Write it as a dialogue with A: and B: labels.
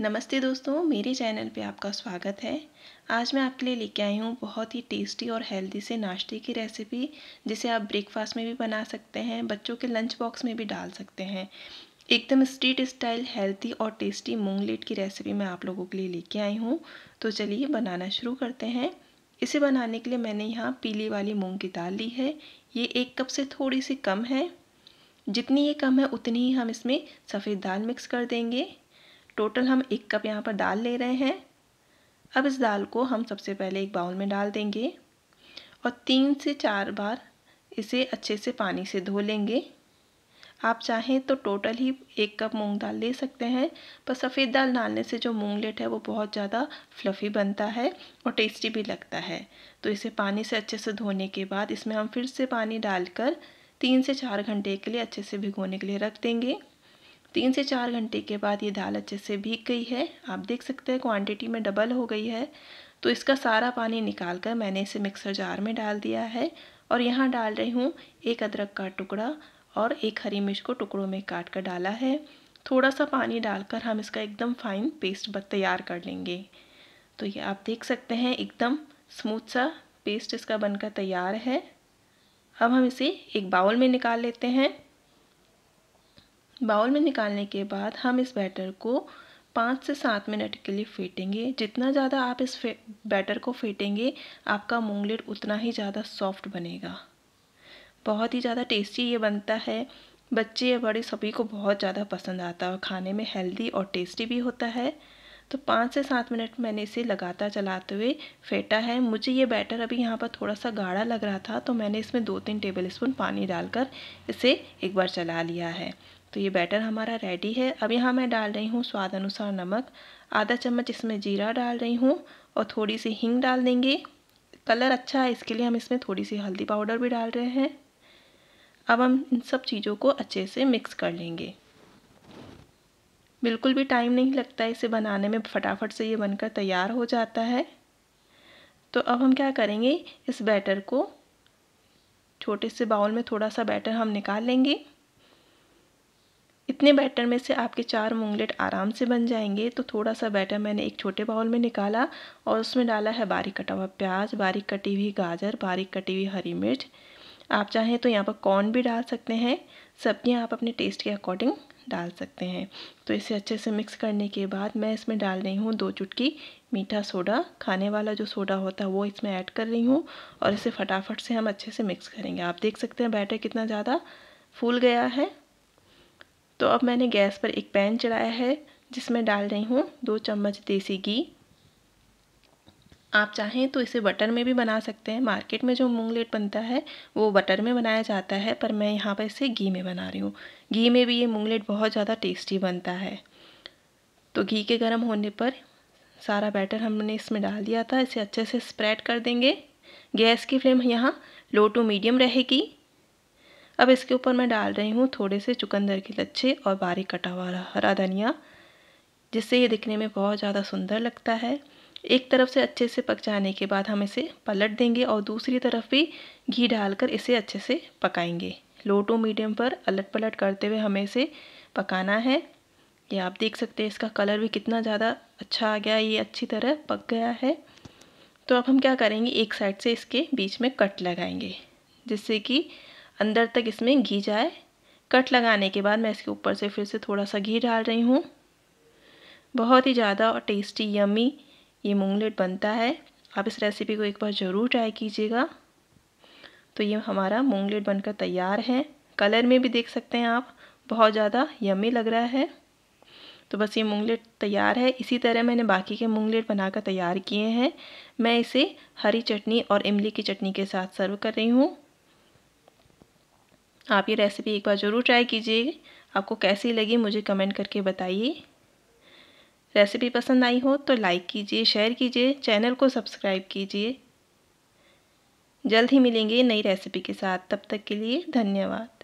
A: नमस्ते दोस्तों मेरे चैनल पे आपका स्वागत है आज मैं आपके लिए लेके आई हूँ बहुत ही टेस्टी और हेल्दी से नाश्ते की रेसिपी जिसे आप ब्रेकफास्ट में भी बना सकते हैं बच्चों के लंच बॉक्स में भी डाल सकते हैं एकदम स्ट्रीट स्टाइल हेल्थी और टेस्टी मूंगलेट की रेसिपी मैं आप लोगों के लिए लेके आई हूँ तो चलिए बनाना शुरू करते हैं इसे बनाने के लिए मैंने यहाँ पीली वाली मूँग की दाल ली है ये एक कप से थोड़ी सी कम है जितनी ये कम है उतनी ही हम इसमें सफ़ेद दाल मिक्स कर देंगे टोटल हम एक कप यहाँ पर दाल ले रहे हैं अब इस दाल को हम सबसे पहले एक बाउल में डाल देंगे और तीन से चार बार इसे अच्छे से पानी से धो लेंगे आप चाहें तो टोटल ही एक कप मूंग दाल ले सकते हैं पर सफ़ेद दाल डालने से जो मूंगलेट है वो बहुत ज़्यादा फ्लफ़ी बनता है और टेस्टी भी लगता है तो इसे पानी से अच्छे से धोने के बाद इसमें हम फिर से पानी डालकर तीन से चार घंटे के लिए अच्छे से भिगोने के लिए रख देंगे तीन से चार घंटे के बाद ये दाल अच्छे से भीग गई है आप देख सकते हैं क्वांटिटी में डबल हो गई है तो इसका सारा पानी निकाल कर मैंने इसे मिक्सर जार में डाल दिया है और यहाँ डाल रही हूँ एक अदरक का टुकड़ा और एक हरी मिर्च को टुकड़ों में काट कर डाला है थोड़ा सा पानी डालकर हम इसका एकदम फाइन पेस्ट तैयार कर लेंगे तो ये आप देख सकते हैं एकदम स्मूथ सा पेस्ट इसका बनकर तैयार है अब हम इसे एक बाउल में निकाल लेते हैं बाउल में निकालने के बाद हम इस बैटर को पाँच से सात मिनट के लिए फेंटेंगे जितना ज़्यादा आप इस बैटर को फेंटेंगे आपका मूंगलेट उतना ही ज़्यादा सॉफ्ट बनेगा बहुत ही ज़्यादा टेस्टी ये बनता है बच्चे या बड़े सभी को बहुत ज़्यादा पसंद आता है और खाने में हेल्दी और टेस्टी भी होता है तो पाँच से सात मिनट मैंने इसे लगातार चलाते हुए फेंटा है मुझे ये बैटर अभी यहाँ पर थोड़ा सा गाढ़ा लग रहा था तो मैंने इसमें दो तीन टेबल स्पून पानी डालकर इसे एक बार चला लिया है तो ये बैटर हमारा रेडी है अब यहाँ मैं डाल रही हूँ स्वाद अनुसार नमक आधा चम्मच इसमें जीरा डाल रही हूँ और थोड़ी सी हींग डाल देंगे कलर अच्छा है इसके लिए हम इसमें थोड़ी सी हल्दी पाउडर भी डाल रहे हैं अब हम इन सब चीज़ों को अच्छे से मिक्स कर लेंगे बिल्कुल भी टाइम नहीं लगता इसे बनाने में फटाफट से ये बनकर तैयार हो जाता है तो अब हम क्या करेंगे इस बैटर को छोटे से बाउल में थोड़ा सा बैटर हम निकाल लेंगे इतने बैटर में से आपके चार मूंगलेट आराम से बन जाएंगे तो थोड़ा सा बैटर मैंने एक छोटे बाउल में निकाला और उसमें डाला है बारीक कटा हुआ प्याज बारीक कटी हुई गाजर बारीक कटी हुई हरी मिर्च आप चाहें तो यहाँ पर कॉर्न भी डाल सकते हैं सब्जियाँ आप अपने टेस्ट के अकॉर्डिंग डाल सकते हैं तो इसे अच्छे से मिक्स करने के बाद मैं इसमें डाल रही हूँ दो चुटकी मीठा सोडा खाने वाला जो सोडा होता है वो इसमें ऐड कर रही हूँ और इसे फटाफट से हम अच्छे से मिक्स करेंगे आप देख सकते हैं बैटर कितना ज़्यादा फूल गया है तो अब मैंने गैस पर एक पैन चढ़ाया है जिसमें डाल रही हूँ दो चम्मच देसी घी आप चाहें तो इसे बटर में भी बना सकते हैं मार्केट में जो मूंगलेट बनता है वो बटर में बनाया जाता है पर मैं यहाँ पर इसे घी में बना रही हूँ घी में भी ये मूंगलेट बहुत ज़्यादा टेस्टी बनता है तो घी के गर्म होने पर सारा बैटर हमने इसमें डाल दिया था इसे अच्छे से स्प्रेड कर देंगे गैस की फ्लेम यहाँ लो टू मीडियम रहेगी अब इसके ऊपर मैं डाल रही हूँ थोड़े से चुकंदर के लच्छे और बारीक कटा हुआ हरा धनिया जिससे ये दिखने में बहुत ज़्यादा सुंदर लगता है एक तरफ से अच्छे से पक जाने के बाद हम इसे पलट देंगे और दूसरी तरफ भी घी डालकर इसे अच्छे से पकाएंगे लो टू मीडियम पर अलट पलट करते हुए हमें इसे पकाना है ये आप देख सकते हैं इसका कलर भी कितना ज़्यादा अच्छा आ गया ये अच्छी तरह पक गया है तो अब हम क्या करेंगे एक साइड से इसके बीच में कट लगाएंगे जिससे कि अंदर तक इसमें घी जाए कट लगाने के बाद मैं इसके ऊपर से फिर से थोड़ा सा घी डाल रही हूँ बहुत ही ज़्यादा और टेस्टी यमी ये मूंगलेट बनता है आप इस रेसिपी को एक बार ज़रूर ट्राई कीजिएगा तो ये हमारा मूंगलेट बनकर तैयार है कलर में भी देख सकते हैं आप बहुत ज़्यादा यमी लग रहा है तो बस ये मूंगलेट तैयार है इसी तरह मैंने बाकी के मूंगलेट बनाकर तैयार किए हैं मैं इसे हरी चटनी और इमली की चटनी के साथ सर्व कर रही हूँ आप ये रेसिपी एक बार ज़रूर ट्राई कीजिए आपको कैसी लगी मुझे कमेंट करके बताइए रेसिपी पसंद आई हो तो लाइक कीजिए शेयर कीजिए चैनल को सब्सक्राइब कीजिए जल्द ही मिलेंगे नई रेसिपी के साथ तब तक के लिए धन्यवाद